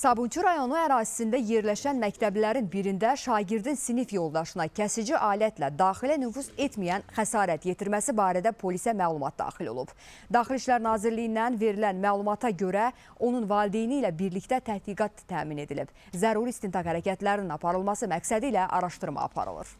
Sabunçu rayonu ərazisində yerləşən məktəblərin birində şagirdin sinif yoldaşına kəsici alətlə daxilə nüfuz etməyən xəsarət yetirməsi barədə polisə məlumat daxil olub. Daxil İşlər Nazirliyindən verilən məlumata görə onun valideyni ilə birlikdə təhqiqat təmin edilib. Zəruri istintaq hərəkətlərinin aparılması məqsədi ilə araşdırma aparılır.